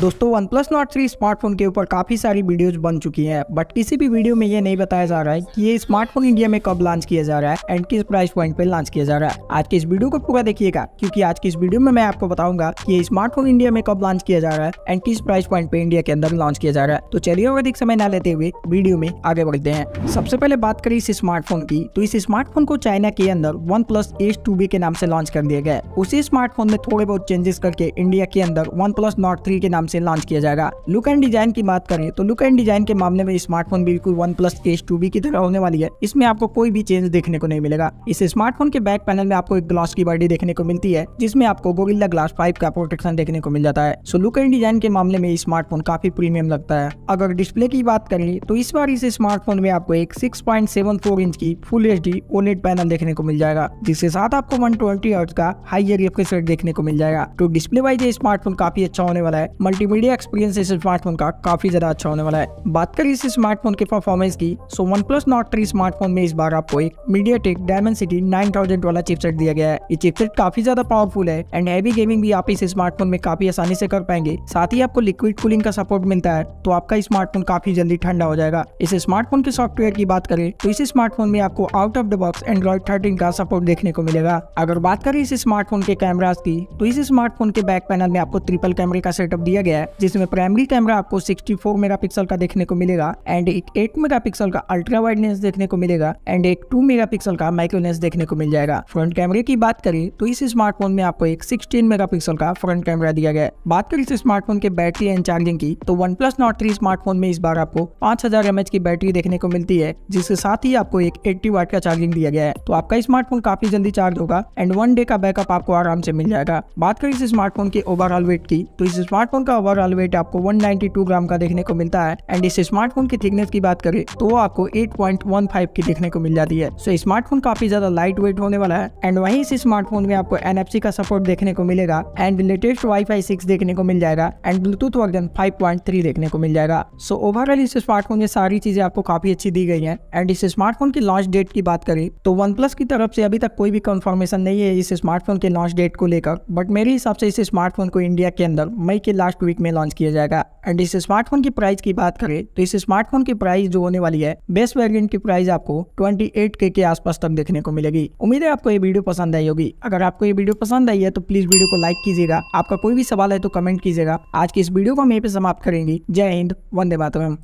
दोस्तों OnePlus Nord three smartphone के ऊपर काफ़ी सारी वीडियोज बन चुकी हैं बट किसी भी वीडियो में ये नहीं बताया जा रहा है कि ये स्मार्टफोन इंडिया में कब लॉन्च किया जा रहा है एंड किस प्राइस पॉइंट पे लॉन्च किया जा रहा है आज के इस वीडियो को पूरा देखिएगा क्योंकि आज की इस वीडियो में मैं आपको बताऊंगा कि ये स्मार्टफोन इंडिया में कब लॉन्च किया जा रहा है एंड किस प्राइस पॉइंट पे इंडिया के अंदर लॉन्च किया जा रहा है तो चलिए और अधिक समय न लेते हुए वीडियो में आगे बढ़ते हैं सबसे पहले बात करें इस स्मार्टफोन की तो इस स्मार्टफोन को चाइना के अंदर OnePlus Ace two V के नाम से लॉन्च कर दिया गया उसी स्मार्टफोन में थोड़े बहुत चेंजेस करके इंडिया के अंदर वन प्लस नॉट थ्री के नाम नाम से लॉन्च किया जाएगा लुक एंड डिजाइन की बात करें तो लुक एंड डिजाइन के मामले में स्मार्टफोन बिल्कुल OnePlus Ace two V की तरह होने वाली है इसमें आपको कोई भी चेंज देखने को नहीं मिलेगा इस स्मार्टफोन के बैक पैनल में आपको एक ग्लास की बॉडी देखने को मिलती है जिसमें आपको गोविल्ला ग्लास फाइव का प्रोटेक्शन देखने को मिल जाता है सो लुक एंड डिजाइन के मामले में स्मार्टफोन काफी प्रीमियम लगता है अगर डिस्प्ले की बात करें तो इस बार इस स्मार्टफोन में आपको एक 6.74 इंच की full H D OLED panel देखने को मिल जाएगा जिसके साथ आपको 120 हर्ट्ज का हाई रिफ्रेश रेट देखने को मिल जाएगा तो डिस्प्ले वाइज ये स्मार्टफोन काफी अच्छा होने वाला है मल्टीमीडिया एक्सपीरियंस इस स्मार्टफोन का काफ़ी ज़्यादा अच्छा होने वाला है बात करें इस स्मार्टफोन के परफॉर्मेंस की so OnePlus Nord three smartphone में इस बार आपको एक MediaTek Dimensity nine thousand वाला चिपसेट दिया गया है ये चिपसेट काफ़ी ज़्यादा पावरफुल है एंड हैवी गेमिंग भी आप इस स्मार्टफोन में काफ़ी आसानी से कर पाएंगे साथ ही आपको लिक्विड कूलिंग का सपोर्ट मिलता है तो आपका स्मार्टफोन काफ़ी जल्दी ठंडा हो जाएगा इस स्मार्टफोन के सॉफ्टवेयर की बात करें तो इस स्मार्टफोन में आपको out of the box Android thirteen का सपोर्ट देखने को मिलेगा अगर बात करें इस स्मार्टफोन के कैमराज की तो इस स्मार्टफोन के बैक पैनल में आपको ट्रिपल कैमरे का सेटअप दिया दिया गया है जिसमें प्राइमरी कैमरा आपको 64 मेगापिक्सल का देखने को मिलेगा एंड एक 8 मेगापिक्सल का अल्ट्रा वाइडनेस देखने को मिलेगा एंड एक 2 मेगापिक्सल का माइक्रोनेस देखने को मिल जाएगा फ्रंट कैमरे की बात करें तो इस स्मार्टफोन में आपको एक सिक्सटीन मेगा का फ्रंट कैमरा दिया गया है बात करें इस स्मार्टफोन के बैटरी एंड चार्जिंग की तो OnePlus Nord three smartphone में इस बार आपको पांच हजार की बैटरी देखने को मिलती है जिसके साथ ही आपको एक एट्टी वाट का चार्जिंग दिया गया है तो आपका स्मार्टफोन काफी जल्दी चार्ज होगा एंड वन डे का बैकअप आपको आराम से मिल जाएगा बात करें इस स्मार्टफोन के ओवरऑल वेट की तो इस स्मार्टफोन स्मार्टफोन का ओवरऑल वेट आपको 192 ग्राम का देखने को मिलता है एंड इस स्मार्टफोन की थिकनेस की बात करें तो वो आपको 8.15 की देखने को मिल जाती है सो so, स्मार्टफोन काफी ज्यादा लाइट वेट होने वाला है एंड वही इस स्मार्टफोन में आपको एन का सपोर्ट देखने को मिलेगा एंड लेटेस्ट वाई फाई देखने को मिल जाएगा एंड ब्लूटूथ वर्जन फाइव देखने को मिल जाएगा सो ओवरऑल इस स्मार्टफोन में सारी चीजें आपको काफी अच्छी दी गई है एंड इस स्मार्टफोन की लॉन्च डेट की बात करें तो वन की तरफ से अभी तक कोई भी कंफर्मेशन नहीं है इस स्मार्टफोन के लॉन्च डेट को लेकर बट मेरे हिसाब से इस स्मार्टफोन को इंडिया के अंदर मई के लास्ट लास्ट वीक में लॉन्च किया जाएगा एंड इस स्मार्टफोन की प्राइस की बात करें तो इस स्मार्टफोन की प्राइस जो होने वाली है बेस्ट वेरियंट की प्राइस आपको एट के आसपास तक देखने को मिलेगी उम्मीद है आपको ये वीडियो पसंद आई होगी अगर आपको ये वीडियो पसंद आई है तो प्लीज वीडियो को लाइक कीजिएगा आपका कोई भी सवाल है तो कमेंट कीजिएगा आज की इस वीडियो को हम यहीं पे समाप्त करेंगे जय हिंद वंदे मातरम